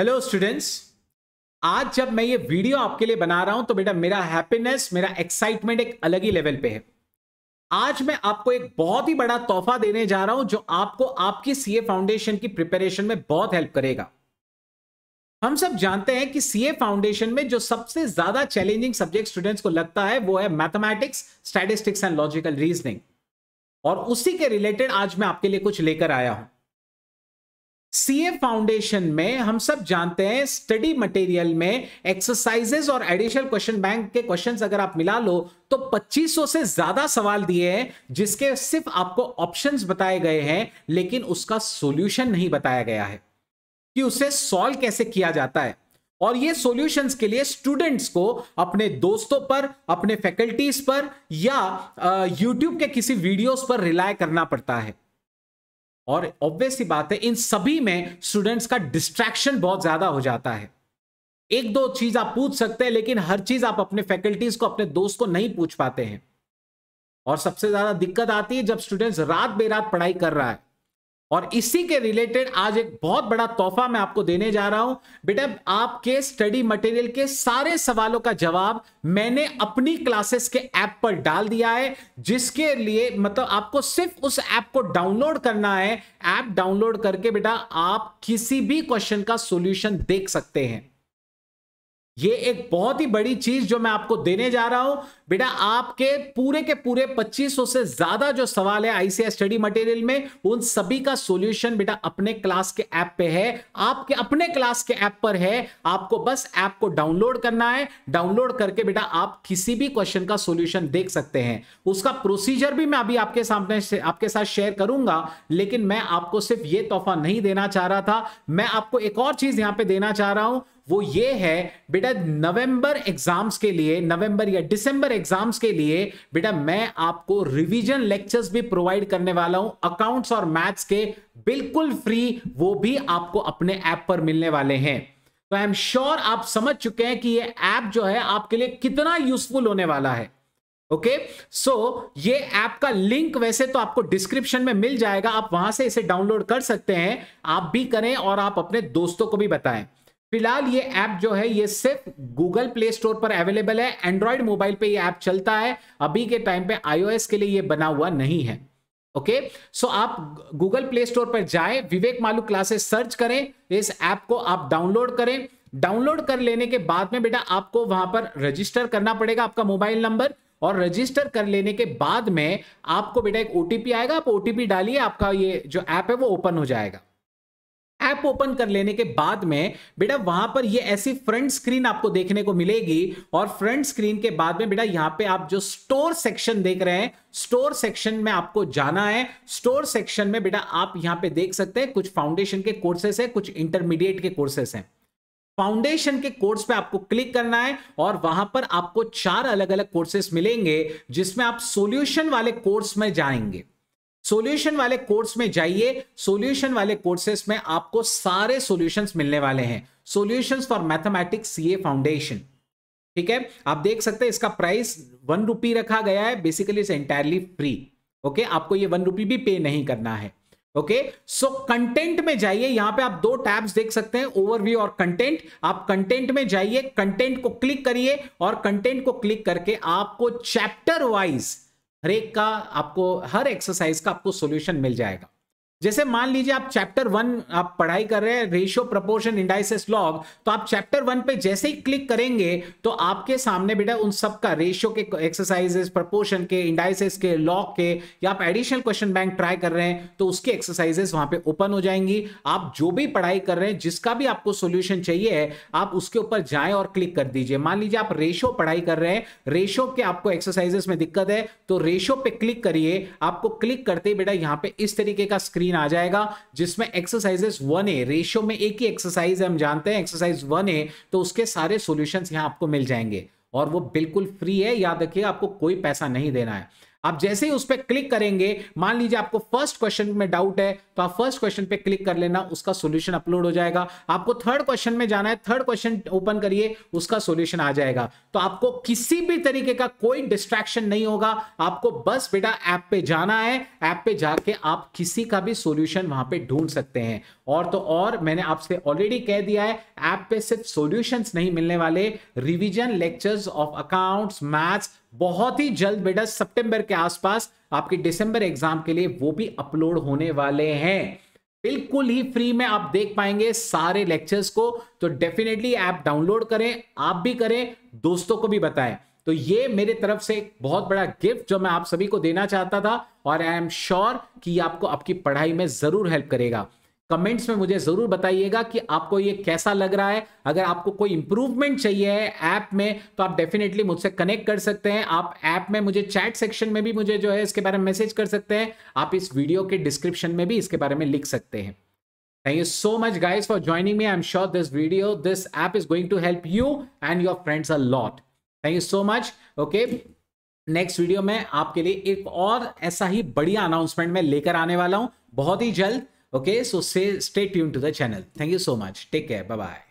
Hello students आज जब मैं ये वीडियो आपके लिए बना रहा हूं तो बेटा मेरा हैप्पीनेस मेरा एक्साइटमेंट एक अलग ही लेवल पे है आज मैं आपको एक बहुत ही बड़ा तोहफा देने जा रहा हूं जो आपको आपकी सीए फाउंडेशन की प्रिपरेशन में बहुत हेल्प करेगा हम सब जानते हैं कि सीए फाउंडेशन में जो सबसे ज्यादा चैलेंजिंग सब्जेक्ट स्टूडेंट्स को लगता है वो है mathematics statistics and logical reasoning और उसी के रिलेटेड आज मैं आपके लिए कुछ लेकर आया हूं सीए फाउंडेशन में हम सब जानते हैं स्टडी मटेरियल में एक्सरसाइजेस और एडिशनल क्वेश्चन बैंक के क्वेश्चंस अगर आप मिला लो तो 2500 से ज्यादा सवाल दिए हैं जिसके सिर्फ आपको ऑप्शंस बताए गए हैं लेकिन उसका सॉल्यूशन नहीं बताया गया है कि उसे सॉल्व कैसे किया जाता है और ये सॉल्यूशंस के लिए स्टूडेंट्स को अपने दोस्तों पर अपने फैकल्टीज पर या यूट्यूब के किसी वीडियोस पर रिलाय करना पड़ता है और ऑब्वियस बात है इन सभी में स्टूडेंट्स का डिस्ट्रैक्शन बहुत ज्यादा हो जाता है एक दो चीज आप पूछ सकते हैं लेकिन हर चीज आप अपने फैकल्टीज को अपने दोस्त को नहीं पूछ पाते हैं और सबसे ज्यादा दिक्कत आती है जब स्टूडेंट्स रात बेरात पढ़ाई कर रहा है और इसी के रिलेटेड आज एक बहुत बड़ा तोहफा मैं आपको देने जा रहा हूं बेटा आपके स्टडी मटेरियल के सारे सवालों का जवाब मैंने अपनी क्लासेस के ऐप पर डाल दिया है जिसके लिए मतलब आपको सिर्फ उस ऐप को डाउनलोड करना है ऐप डाउनलोड करके बेटा आप किसी भी क्वेश्चन का सॉल्यूशन देख सकते हैं ये एक बहुत ही बड़ी चीज जो मैं आपको देने जा रहा हूं बेटा आपके पूरे के पूरे 2500 से ज्यादा जो सवाल है आईसीएस स्टडी मटेरियल में उन सभी का सॉल्यूशन बेटा अपने क्लास के ऐप पे है आपके अपने क्लास के ऐप पर है आपको बस ऐप को डाउनलोड करना है डाउनलोड करके बेटा आप किसी भी क्वेश्चन का सोल्यूशन देख सकते हैं उसका प्रोसीजर भी मैं अभी आपके सामने आपके साथ शेयर करूंगा लेकिन मैं आपको सिर्फ ये तोहफा नहीं देना चाह रहा था मैं आपको एक और चीज यहां पर देना चाह रहा हूं वो ये है बेटा नवंबर एग्जाम्स के लिए नवंबर या दिसंबर एग्जाम्स के लिए बेटा मैं आपको रिवीजन लेक्चर्स भी प्रोवाइड करने वाला हूं अकाउंट्स और मैथ्स के बिल्कुल फ्री वो भी आपको अपने ऐप पर मिलने वाले हैं तो आई एम श्योर आप समझ चुके हैं कि ये ऐप जो है आपके लिए कितना यूजफुल होने वाला है ओके okay? सो so, ये ऐप का लिंक वैसे तो आपको डिस्क्रिप्शन में मिल जाएगा आप वहां से इसे डाउनलोड कर सकते हैं आप भी करें और आप अपने दोस्तों को भी बताएं फिलहाल ये ऐप जो है ये सिर्फ गूगल प्ले स्टोर पर अवेलेबल है एंड्रॉयड मोबाइल पे ये ऐप चलता है अभी के टाइम पे आईओएस के लिए ये बना हुआ नहीं है ओके सो आप गूगल प्ले स्टोर पर जाए विवेक मालू क्लासेस सर्च करें इस ऐप को आप डाउनलोड करें डाउनलोड कर लेने के बाद में बेटा आपको वहां पर रजिस्टर करना पड़ेगा आपका मोबाइल नंबर और रजिस्टर कर लेने के बाद में आपको बेटा एक ओटीपी आएगा आप ओटीपी डालिए आपका ये जो ऐप है वो ओपन हो जाएगा ऐप ओपन कर लेने के बाद में बेटा वहां पर ये ऐसी फ्रंट स्क्रीन आपको देखने को मिलेगी और फ्रंट स्क्रीन के बाद में बेटा यहां पे आप जो स्टोर सेक्शन देख रहे हैं स्टोर सेक्शन में आपको जाना है स्टोर सेक्शन में बेटा आप यहाँ पे देख सकते हैं कुछ फाउंडेशन के कोर्सेस है कुछ इंटरमीडिएट के कोर्सेस हैं फाउंडेशन के कोर्स पे आपको क्लिक करना है और वहां पर आपको चार अलग अलग कोर्सेस मिलेंगे जिसमें आप सोल्यूशन वाले कोर्स में जाएंगे सोल्यूशन वाले कोर्स में जाइए सोल्यूशन वाले कोर्सेस में आपको सारे सोल्यूशन मिलने वाले हैं solution for mathematics CA foundation ठीक है आप देख सकते हैं इसका प्राइस वन रुपी रखा गया है basically it's entirely free okay आपको ये वन रुपी भी पे नहीं करना है ओके सो कंटेंट में जाइए यहां पे आप दो टैब्स देख सकते हैं ओवरव्यू और कंटेंट आप कंटेंट में जाइए कंटेंट को क्लिक करिए और कंटेंट को क्लिक करके आपको चैप्टर वाइज हर एक का आपको हर एक्सरसाइज का आपको सोल्यूशन मिल जाएगा जैसे मान लीजिए आप चैप्टर वन आप पढ़ाई कर रहे हैं रेशियो प्रपोर्शन इंडाइसिस लॉग तो आप चैप्टर वन पे जैसे ही क्लिक करेंगे तो आपके सामने बेटा उन सब का रेशियो के एक्सरसाइजेस प्रपोर्शन के इंडाइसिस के लॉग के या आप एडिशनल क्वेश्चन बैंक ट्राई कर रहे हैं तो उसके एक्सरसाइजेस वहां पे ओपन हो जाएंगी आप जो भी पढ़ाई कर रहे हैं जिसका भी आपको सोल्यूशन चाहिए आप उसके ऊपर जाए और क्लिक कर दीजिए मान लीजिए आप रेशो पढ़ाई कर रहे हैं रेशो के आपको एक्सरसाइजेस में दिक्कत है तो रेशो पे क्लिक करिए आपको क्लिक करते ही बेटा यहाँ पे इस तरीके का स्क्रीन तीन आ जाएगा जिसमें एक्सरसाइजेस वन ए रेशियो में एक ही एक्सरसाइज हम जानते हैं एक्सरसाइज वन ए तो उसके सारे सोल्यूशन यहाँ आपको मिल जाएंगे और वो बिल्कुल फ्री है याद रखिए आपको कोई पैसा नहीं देना है आप जैसे ही उस पर क्लिक करेंगे मान लीजिए आपको फर्स्ट क्वेश्चन में डाउट है तो आप फर्स्ट क्वेश्चन पे क्लिक कर लेना उसका सोल्यूशन अपलोड हो जाएगा आपको थर्ड क्वेश्चन में जाना है थर्ड क्वेश्चन ओपन करिए उसका सोल्यूशन आ जाएगा तो आपको किसी भी तरीके का कोई डिस्ट्रैक्शन नहीं होगा आपको बस बेटा ऐप पे जाना है ऐप पे जाके आप किसी का भी सोल्यूशन वहां पर ढूंढ सकते हैं और तो और मैंने आपसे ऑलरेडी कह दिया है ऐप पे सिर्फ सॉल्यूशंस नहीं मिलने वाले revision lectures of accounts maths बहुत ही जल्द बेटा सितंबर के आसपास आपके दिसंबर एग्जाम के लिए वो भी अपलोड होने वाले हैं बिल्कुल ही फ्री में आप देख पाएंगे सारे लेक्चर्स को तो डेफिनेटली ऐप डाउनलोड करें आप भी करें दोस्तों को भी बताएं तो ये मेरे तरफ से एक बहुत बड़ा गिफ्ट जो मैं आप सभी को देना चाहता था और आई एम श्योर कि आपको आपकी पढ़ाई में जरूर हेल्प करेगा कमेंट्स में मुझे जरूर बताइएगा कि आपको ये कैसा लग रहा है अगर आपको कोई इंप्रूवमेंट चाहिए है ऐप में तो आप डेफिनेटली मुझसे कनेक्ट कर सकते हैं आप ऐप में मुझे चैट सेक्शन में भी मुझे जो है इसके बारे में मैसेज कर सकते हैं आप इस वीडियो के डिस्क्रिप्शन में भी इसके बारे में लिख सकते हैं thank you so much guys for joining me I am sure this video this app is going to help you and your friends are lot thank you so much okay next video में आपके लिए एक और ऐसा ही बढ़िया announcement मैं लेकर आने वाला हूं बहुत ही जल्द Okay, so say, stay tuned to the channel. Thank you so much. Take care. Bye bye.